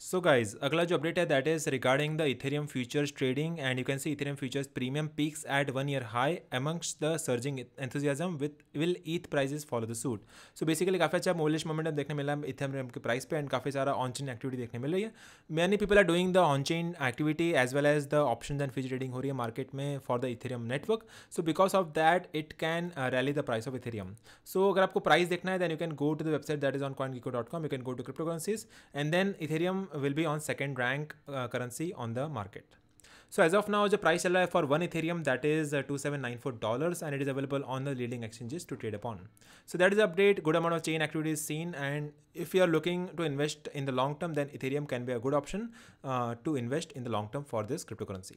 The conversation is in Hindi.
सो गाइज अगला जो अपडेट है that is regarding the Ethereum futures trading and you can see Ethereum futures premium peaks at one year high amongst the surging enthusiasm with will ETH prices follow the suit so basically काफी अच्छा मोलिश मोमेंट देखने मिला है इथेरियम के प्राइस पे एंड काफी सारा ऑन चेन एक्टिविटी देखने मिल रही है many people are doing the on chain activity as well as the option and future trading हो रही है मार्केट में for the Ethereum network so because of that it can rally the price of Ethereum so अगर आपको प्राइस देखना है then you can go to the website that is on coin you can go to cryptocurrencies and then Ethereum will be on second rank uh, currency on the market. So as of now, the price LI for one Ethereum that is uh, $2794 and it is available on the leading exchanges to trade upon. So that is the update. Good amount of chain activity is seen. And if you are looking to invest in the long term, then Ethereum can be a good option uh, to invest in the long term for this cryptocurrency.